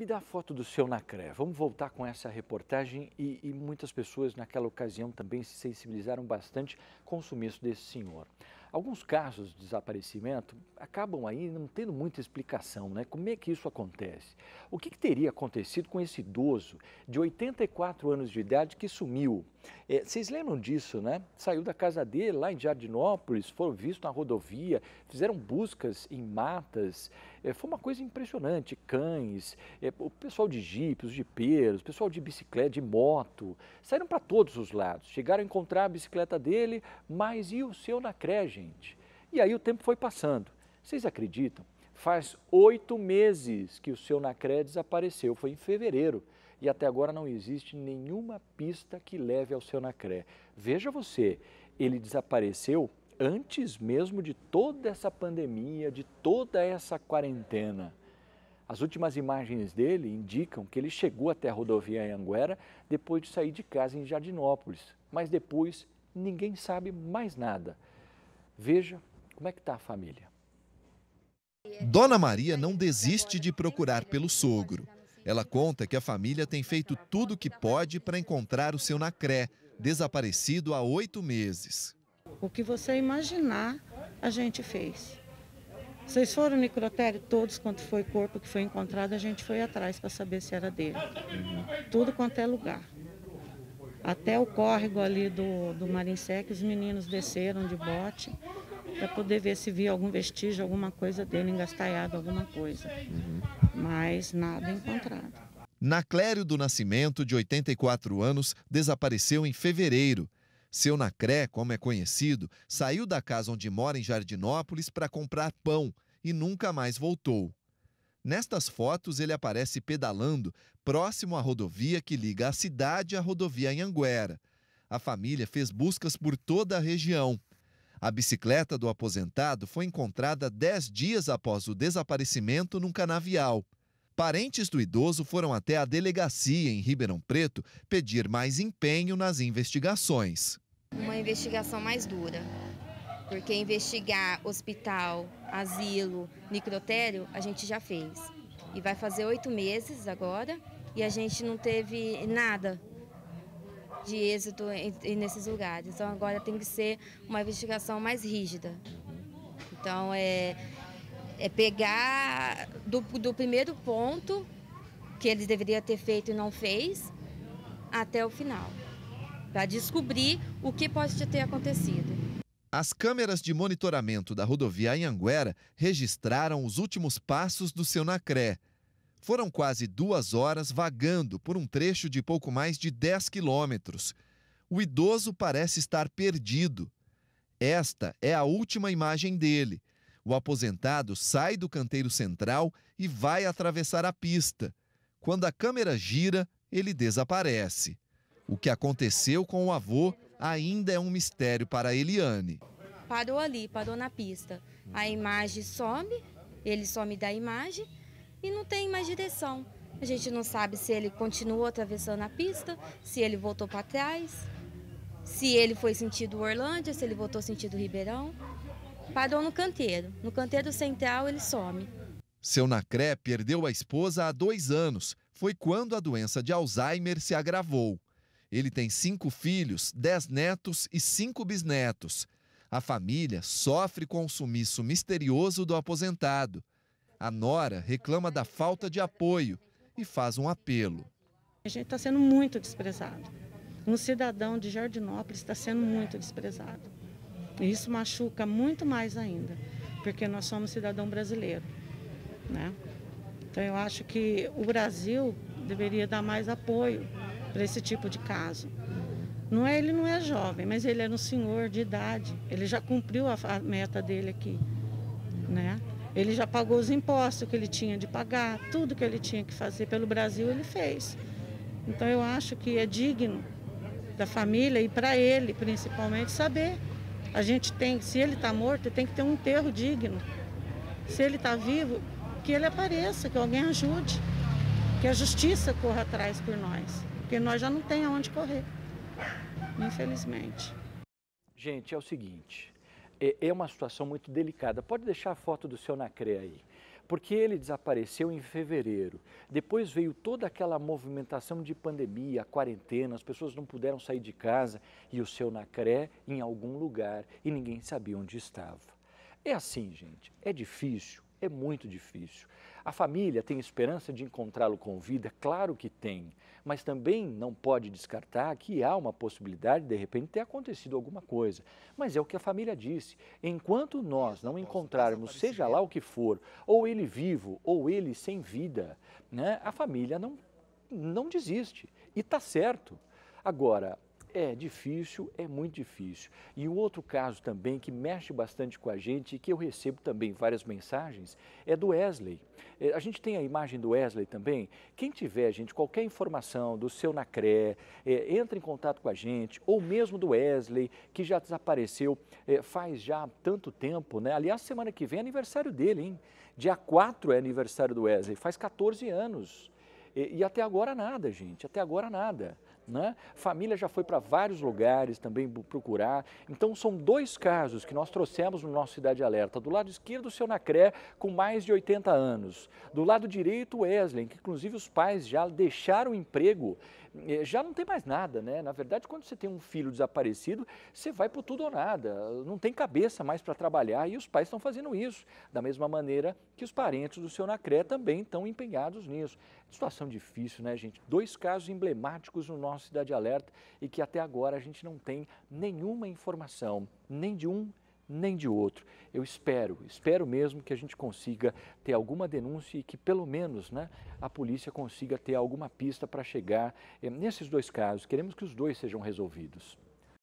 Me dá a foto do seu Nacré. Vamos voltar com essa reportagem e, e muitas pessoas naquela ocasião também se sensibilizaram bastante com o sumiço desse senhor. Alguns casos de desaparecimento acabam aí não tendo muita explicação, né? Como é que isso acontece? O que, que teria acontecido com esse idoso de 84 anos de idade que sumiu? É, vocês lembram disso, né? Saiu da casa dele lá em Jardinópolis, foram vistos na rodovia, fizeram buscas em matas, é, foi uma coisa impressionante. Cães, é, o pessoal de jipe, os jipeiros, o pessoal de bicicleta, de moto, saíram para todos os lados. Chegaram a encontrar a bicicleta dele, mas e o seu na creche, gente? E aí o tempo foi passando. Vocês acreditam? Faz oito meses que o seu Nacré desapareceu, foi em fevereiro. E até agora não existe nenhuma pista que leve ao seu Nacré. Veja você, ele desapareceu antes mesmo de toda essa pandemia, de toda essa quarentena. As últimas imagens dele indicam que ele chegou até a rodovia Anguera depois de sair de casa em Jardinópolis, mas depois ninguém sabe mais nada. Veja como é que está a família. Dona Maria não desiste de procurar pelo sogro. Ela conta que a família tem feito tudo o que pode para encontrar o seu Nacré, desaparecido há oito meses. O que você imaginar, a gente fez. Vocês foram no necrotério todos, quanto foi corpo que foi encontrado, a gente foi atrás para saber se era dele. Uhum. Tudo quanto é lugar. Até o córrego ali do, do Marinsec, os meninos desceram de bote para poder ver se via algum vestígio, alguma coisa dele, engastalhado, alguma coisa. Uhum. Mas nada encontrado. Naclério do Nascimento, de 84 anos, desapareceu em fevereiro seu Nacré, como é conhecido, saiu da casa onde mora em Jardinópolis para comprar pão e nunca mais voltou. Nestas fotos, ele aparece pedalando próximo à rodovia que liga a cidade à rodovia Anhanguera. A família fez buscas por toda a região. A bicicleta do aposentado foi encontrada dez dias após o desaparecimento num canavial. Parentes do idoso foram até a delegacia em Ribeirão Preto pedir mais empenho nas investigações. Uma investigação mais dura, porque investigar hospital, asilo, microtério, a gente já fez. E vai fazer oito meses agora e a gente não teve nada de êxito nesses lugares. Então agora tem que ser uma investigação mais rígida. Então é é pegar do, do primeiro ponto que eles deveriam ter feito e não fez até o final, para descobrir o que pode ter acontecido. As câmeras de monitoramento da rodovia Anhanguera registraram os últimos passos do seu Nacré. Foram quase duas horas vagando por um trecho de pouco mais de 10 quilômetros. O idoso parece estar perdido. Esta é a última imagem dele. O aposentado sai do canteiro central e vai atravessar a pista. Quando a câmera gira, ele desaparece. O que aconteceu com o avô ainda é um mistério para Eliane. Parou ali, parou na pista. A imagem some, ele some da imagem e não tem mais direção. A gente não sabe se ele continuou atravessando a pista, se ele voltou para trás, se ele foi sentido Orlândia, se ele voltou sentido Ribeirão. Parou no canteiro. No canteiro central ele some. Seu Nacré perdeu a esposa há dois anos. Foi quando a doença de Alzheimer se agravou. Ele tem cinco filhos, dez netos e cinco bisnetos. A família sofre com o sumiço misterioso do aposentado. A Nora reclama da falta de apoio e faz um apelo. A gente está sendo muito desprezado. Um cidadão de Jardinópolis está sendo muito desprezado. Isso machuca muito mais ainda, porque nós somos cidadão brasileiro. Né? Então eu acho que o Brasil deveria dar mais apoio para esse tipo de caso. Não é, ele não é jovem, mas ele é um senhor de idade. Ele já cumpriu a, a meta dele aqui. Né? Ele já pagou os impostos que ele tinha de pagar, tudo que ele tinha que fazer pelo Brasil ele fez. Então eu acho que é digno da família e para ele, principalmente, saber a gente tem, se ele está morto, tem que ter um enterro digno. Se ele está vivo, que ele apareça, que alguém ajude, que a justiça corra atrás por nós, porque nós já não tem aonde correr, infelizmente. Gente, é o seguinte, é, é uma situação muito delicada. Pode deixar a foto do seu Nacré aí porque ele desapareceu em fevereiro. Depois veio toda aquela movimentação de pandemia, quarentena, as pessoas não puderam sair de casa e o seu Nacré em algum lugar e ninguém sabia onde estava. É assim, gente, é difícil, é muito difícil. A família tem esperança de encontrá-lo com vida? Claro que tem, mas também não pode descartar que há uma possibilidade de, de repente ter acontecido alguma coisa. Mas é o que a família disse: enquanto nós não encontrarmos, seja lá o que for, ou ele vivo ou ele sem vida, né, a família não, não desiste. E está certo. Agora, é difícil, é muito difícil. E um outro caso também que mexe bastante com a gente e que eu recebo também várias mensagens é do Wesley. É, a gente tem a imagem do Wesley também. Quem tiver, gente, qualquer informação do seu NACRE, é, entre em contato com a gente, ou mesmo do Wesley, que já desapareceu é, faz já tanto tempo, né? Aliás, semana que vem é aniversário dele, hein? Dia 4 é aniversário do Wesley, faz 14 anos. E, e até agora nada, gente, até agora nada. Né? Família já foi para vários lugares também procurar. Então, são dois casos que nós trouxemos no nosso Cidade Alerta. Do lado esquerdo, o seu Nacré, com mais de 80 anos. Do lado direito, o Wesley, que inclusive os pais já deixaram o emprego, eh, já não tem mais nada, né? Na verdade, quando você tem um filho desaparecido, você vai por tudo ou nada. Não tem cabeça mais para trabalhar e os pais estão fazendo isso. Da mesma maneira que os parentes do seu Nacré também estão empenhados nisso. Situação difícil, né, gente? Dois casos emblemáticos no nosso nosso Cidade Alerta e que até agora a gente não tem nenhuma informação, nem de um nem de outro. Eu espero, espero mesmo que a gente consiga ter alguma denúncia e que pelo menos né, a polícia consiga ter alguma pista para chegar. Eh, nesses dois casos, queremos que os dois sejam resolvidos.